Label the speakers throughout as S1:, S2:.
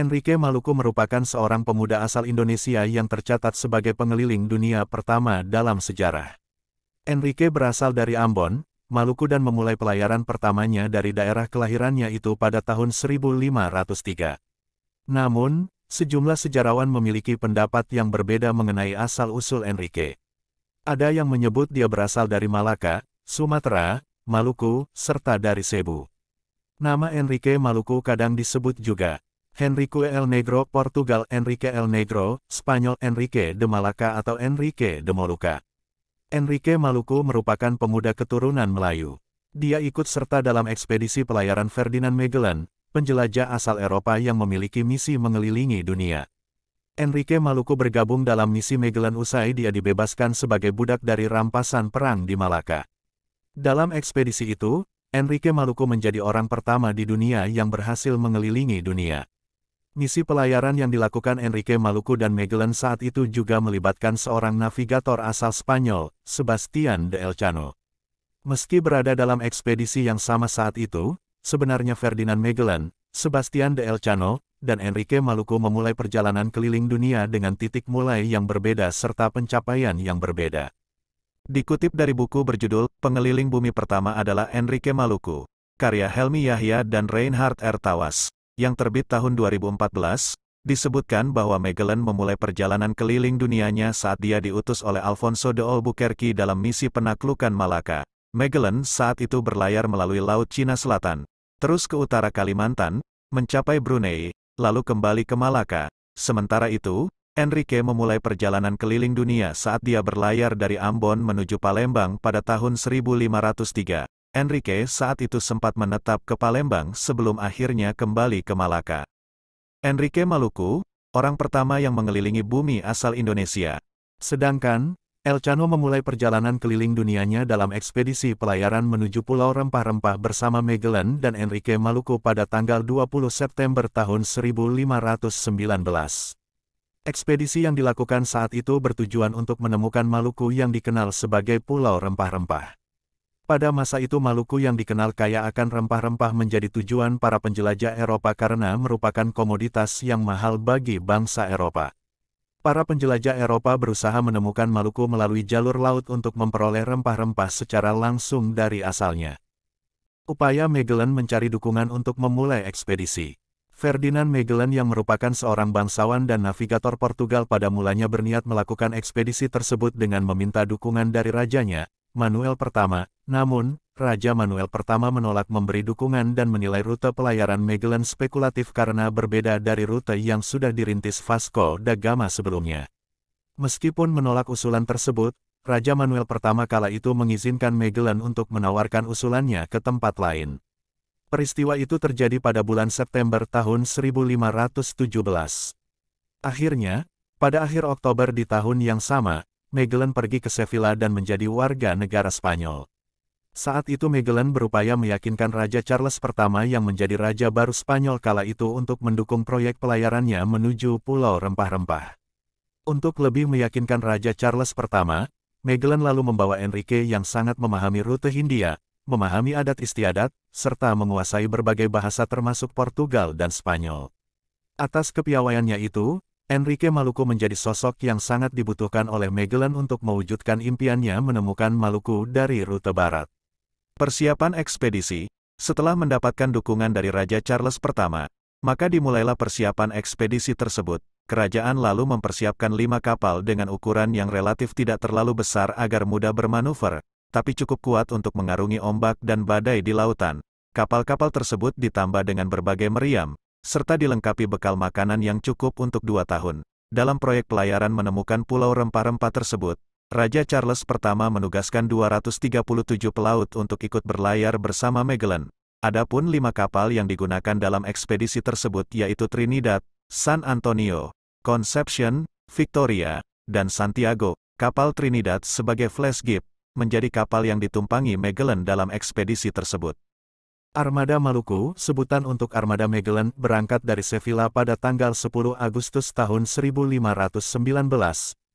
S1: Enrique Maluku merupakan seorang pemuda asal Indonesia yang tercatat sebagai pengeliling dunia pertama dalam sejarah. Enrique berasal dari Ambon, Maluku dan memulai pelayaran pertamanya dari daerah kelahirannya itu pada tahun 1503. Namun, sejumlah sejarawan memiliki pendapat yang berbeda mengenai asal-usul Enrique. Ada yang menyebut dia berasal dari Malaka, Sumatera, Maluku, serta dari Cebu. Nama Enrique Maluku kadang disebut juga Henrique El Negro Portugal Enrique El Negro, Spanyol Enrique de Malaka atau Enrique de Moluca. Enrique Maluku merupakan pemuda keturunan Melayu. Dia ikut serta dalam ekspedisi pelayaran Ferdinand Magellan, penjelajah asal Eropa yang memiliki misi mengelilingi dunia. Enrique Maluku bergabung dalam misi Magellan usai dia dibebaskan sebagai budak dari rampasan perang di Malaka. Dalam ekspedisi itu, Enrique Maluku menjadi orang pertama di dunia yang berhasil mengelilingi dunia. Misi pelayaran yang dilakukan Enrique Maluku dan Magellan saat itu juga melibatkan seorang navigator asal Spanyol, Sebastian de Elcano. Meski berada dalam ekspedisi yang sama saat itu, sebenarnya Ferdinand Magellan, Sebastian de Elcano, dan Enrique Maluku memulai perjalanan keliling dunia dengan titik mulai yang berbeda serta pencapaian yang berbeda. Dikutip dari buku berjudul Pengeliling Bumi Pertama adalah Enrique Maluku, karya Helmi Yahya dan Reinhard Ertawas yang terbit tahun 2014, disebutkan bahwa Magellan memulai perjalanan keliling dunianya saat dia diutus oleh Alfonso de Albuquerque dalam misi penaklukan Malaka. Magellan saat itu berlayar melalui Laut Cina Selatan, terus ke utara Kalimantan, mencapai Brunei, lalu kembali ke Malaka. Sementara itu, Enrique memulai perjalanan keliling dunia saat dia berlayar dari Ambon menuju Palembang pada tahun 1503. Enrique saat itu sempat menetap ke Palembang sebelum akhirnya kembali ke Malaka. Enrique Maluku, orang pertama yang mengelilingi bumi asal Indonesia. Sedangkan, Elcano memulai perjalanan keliling dunianya dalam ekspedisi pelayaran menuju Pulau Rempah-Rempah bersama Magellan dan Enrique Maluku pada tanggal 20 September tahun 1519. Ekspedisi yang dilakukan saat itu bertujuan untuk menemukan Maluku yang dikenal sebagai Pulau Rempah-Rempah. Pada masa itu Maluku yang dikenal kaya akan rempah-rempah menjadi tujuan para penjelajah Eropa karena merupakan komoditas yang mahal bagi bangsa Eropa. Para penjelajah Eropa berusaha menemukan Maluku melalui jalur laut untuk memperoleh rempah-rempah secara langsung dari asalnya. Upaya Magellan mencari dukungan untuk memulai ekspedisi. Ferdinand Magellan yang merupakan seorang bangsawan dan navigator Portugal pada mulanya berniat melakukan ekspedisi tersebut dengan meminta dukungan dari rajanya, Manuel pertama, namun, Raja Manuel pertama menolak memberi dukungan dan menilai rute pelayaran Magellan spekulatif karena berbeda dari rute yang sudah dirintis Vasco da Gama sebelumnya. Meskipun menolak usulan tersebut, Raja Manuel pertama kala itu mengizinkan Magellan untuk menawarkan usulannya ke tempat lain. Peristiwa itu terjadi pada bulan September tahun 1517. Akhirnya, pada akhir Oktober di tahun yang sama, Magellan pergi ke Sevilla dan menjadi warga negara Spanyol. Saat itu Magellan berupaya meyakinkan Raja Charles pertama yang menjadi raja baru Spanyol kala itu untuk mendukung proyek pelayarannya menuju pulau rempah-rempah. Untuk lebih meyakinkan Raja Charles pertama, Magellan lalu membawa Enrique yang sangat memahami rute Hindia, memahami adat istiadat, serta menguasai berbagai bahasa termasuk Portugal dan Spanyol. Atas kepiawaiannya itu, Enrique Maluku menjadi sosok yang sangat dibutuhkan oleh Magellan untuk mewujudkan impiannya menemukan Maluku dari rute barat. Persiapan ekspedisi, setelah mendapatkan dukungan dari Raja Charles I, maka dimulailah persiapan ekspedisi tersebut. Kerajaan lalu mempersiapkan lima kapal dengan ukuran yang relatif tidak terlalu besar agar mudah bermanuver, tapi cukup kuat untuk mengarungi ombak dan badai di lautan. Kapal-kapal tersebut ditambah dengan berbagai meriam, serta dilengkapi bekal makanan yang cukup untuk dua tahun. Dalam proyek pelayaran menemukan pulau rempah-rempah tersebut, Raja Charles pertama menugaskan 237 pelaut untuk ikut berlayar bersama Magellan. Adapun lima kapal yang digunakan dalam ekspedisi tersebut yaitu Trinidad, San Antonio, Conception, Victoria, dan Santiago. Kapal Trinidad sebagai flagship menjadi kapal yang ditumpangi Magellan dalam ekspedisi tersebut. Armada Maluku, sebutan untuk Armada Magellan, berangkat dari Sevilla pada tanggal 10 Agustus tahun 1519.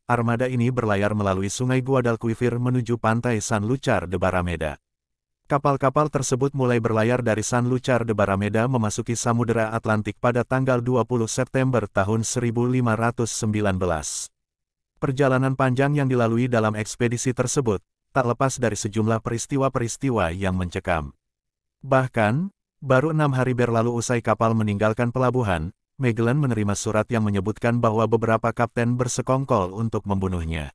S1: Armada ini berlayar melalui sungai Guadalquivir menuju pantai San Lucar de Barameda. Kapal-kapal tersebut mulai berlayar dari San Lucar de Barameda memasuki Samudera Atlantik pada tanggal 20 September tahun 1519. Perjalanan panjang yang dilalui dalam ekspedisi tersebut, tak lepas dari sejumlah peristiwa-peristiwa yang mencekam. Bahkan, baru enam hari berlalu usai kapal meninggalkan pelabuhan, Magellan menerima surat yang menyebutkan bahwa beberapa kapten bersekongkol untuk membunuhnya.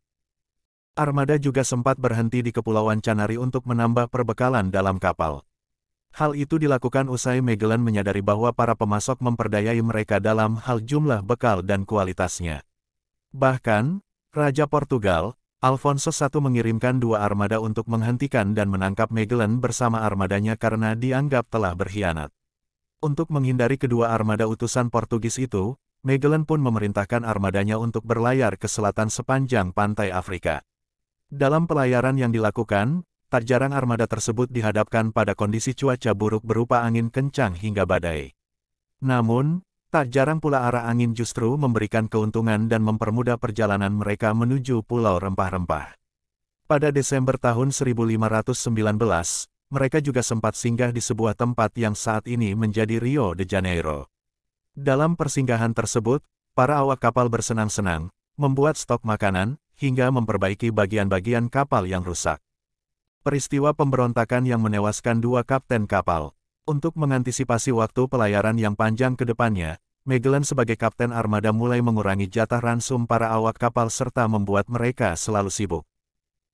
S1: Armada juga sempat berhenti di Kepulauan Canari untuk menambah perbekalan dalam kapal. Hal itu dilakukan usai Magellan menyadari bahwa para pemasok memperdayai mereka dalam hal jumlah bekal dan kualitasnya. Bahkan, Raja Portugal, Alfonso I mengirimkan dua armada untuk menghentikan dan menangkap Magellan bersama armadanya karena dianggap telah berkhianat. Untuk menghindari kedua armada utusan Portugis itu, Magellan pun memerintahkan armadanya untuk berlayar ke selatan sepanjang pantai Afrika. Dalam pelayaran yang dilakukan, tak jarang armada tersebut dihadapkan pada kondisi cuaca buruk berupa angin kencang hingga badai. Namun, Tak jarang pula arah angin justru memberikan keuntungan dan mempermudah perjalanan mereka menuju pulau rempah-rempah. Pada Desember tahun 1519, mereka juga sempat singgah di sebuah tempat yang saat ini menjadi Rio de Janeiro. Dalam persinggahan tersebut, para awak kapal bersenang-senang, membuat stok makanan, hingga memperbaiki bagian-bagian kapal yang rusak. Peristiwa pemberontakan yang menewaskan dua kapten kapal, untuk mengantisipasi waktu pelayaran yang panjang ke depannya, Magellan sebagai kapten armada mulai mengurangi jatah ransum para awak kapal serta membuat mereka selalu sibuk.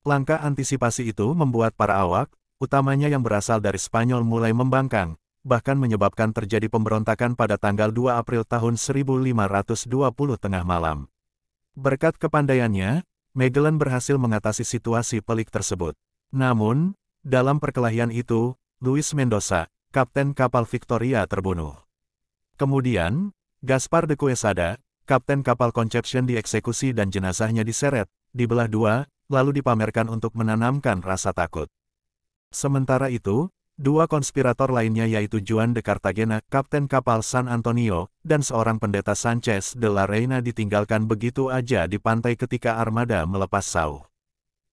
S1: Langkah antisipasi itu membuat para awak, utamanya yang berasal dari Spanyol mulai membangkang, bahkan menyebabkan terjadi pemberontakan pada tanggal 2 April tahun 1520 tengah malam. Berkat kepandaiannya, Magellan berhasil mengatasi situasi pelik tersebut. Namun, dalam perkelahian itu, Luis Mendoza, kapten kapal Victoria terbunuh. Kemudian, Gaspar de Quesada, kapten kapal Conception dieksekusi dan jenazahnya diseret, dibelah dua, lalu dipamerkan untuk menanamkan rasa takut. Sementara itu, dua konspirator lainnya yaitu Juan de Cartagena, kapten kapal San Antonio, dan seorang pendeta Sanchez de la Reina ditinggalkan begitu aja di pantai ketika armada melepas sauh.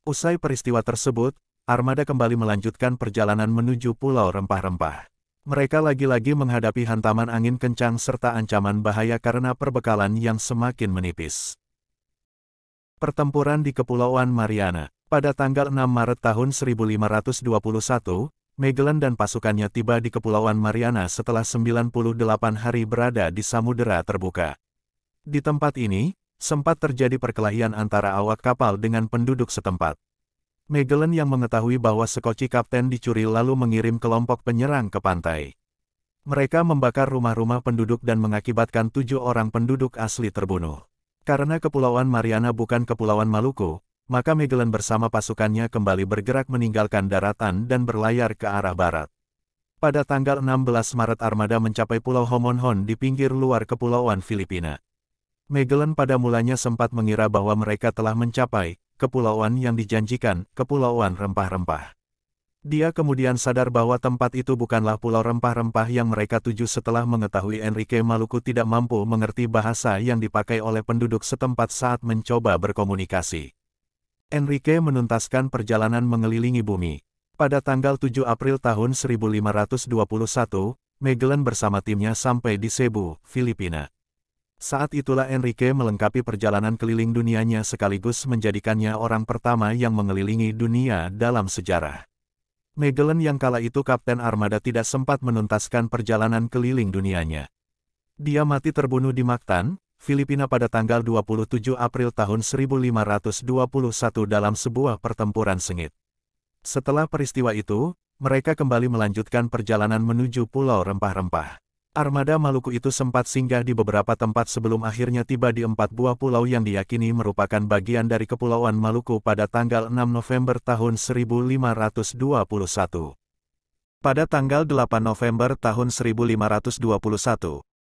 S1: Usai peristiwa tersebut, armada kembali melanjutkan perjalanan menuju pulau rempah-rempah. Mereka lagi-lagi menghadapi hantaman angin kencang serta ancaman bahaya karena perbekalan yang semakin menipis. Pertempuran di Kepulauan Mariana Pada tanggal 6 Maret tahun 1521, Magellan dan pasukannya tiba di Kepulauan Mariana setelah 98 hari berada di samudera terbuka. Di tempat ini, sempat terjadi perkelahian antara awak kapal dengan penduduk setempat. Magellan yang mengetahui bahwa sekoci kapten dicuri lalu mengirim kelompok penyerang ke pantai. Mereka membakar rumah-rumah penduduk dan mengakibatkan tujuh orang penduduk asli terbunuh. Karena Kepulauan Mariana bukan Kepulauan Maluku, maka Magellan bersama pasukannya kembali bergerak meninggalkan daratan dan berlayar ke arah barat. Pada tanggal 16 Maret armada mencapai Pulau Homonhon di pinggir luar Kepulauan Filipina. Magellan pada mulanya sempat mengira bahwa mereka telah mencapai, kepulauan yang dijanjikan, kepulauan rempah-rempah. Dia kemudian sadar bahwa tempat itu bukanlah pulau rempah-rempah yang mereka tuju setelah mengetahui Enrique Maluku tidak mampu mengerti bahasa yang dipakai oleh penduduk setempat saat mencoba berkomunikasi. Enrique menuntaskan perjalanan mengelilingi bumi. Pada tanggal 7 April tahun 1521, Magellan bersama timnya sampai di Cebu, Filipina. Saat itulah Enrique melengkapi perjalanan keliling dunianya sekaligus menjadikannya orang pertama yang mengelilingi dunia dalam sejarah. Magellan yang kala itu Kapten Armada tidak sempat menuntaskan perjalanan keliling dunianya. Dia mati terbunuh di Mactan, Filipina pada tanggal 27 April tahun 1521 dalam sebuah pertempuran sengit. Setelah peristiwa itu, mereka kembali melanjutkan perjalanan menuju Pulau Rempah-Rempah. Armada Maluku itu sempat singgah di beberapa tempat sebelum akhirnya tiba di empat buah pulau yang diyakini merupakan bagian dari Kepulauan Maluku pada tanggal 6 November tahun 1521. Pada tanggal 8 November tahun 1521,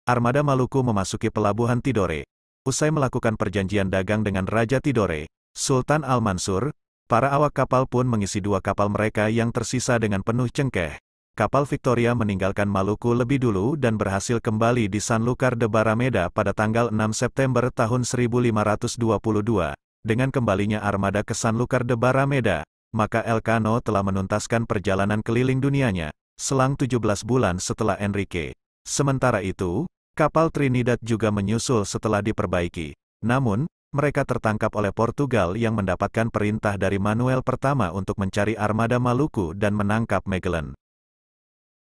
S1: Armada Maluku memasuki pelabuhan Tidore. Usai melakukan perjanjian dagang dengan Raja Tidore, Sultan Al-Mansur, para awak kapal pun mengisi dua kapal mereka yang tersisa dengan penuh cengkeh, kapal Victoria meninggalkan Maluku lebih dulu dan berhasil kembali di San Sanlukar de Barameda pada tanggal 6 September tahun 1522. Dengan kembalinya armada ke San Sanlukar de Barameda, maka Elcano telah menuntaskan perjalanan keliling dunianya, selang 17 bulan setelah Enrique. Sementara itu, kapal Trinidad juga menyusul setelah diperbaiki. Namun, mereka tertangkap oleh Portugal yang mendapatkan perintah dari Manuel pertama untuk mencari armada Maluku dan menangkap Magellan.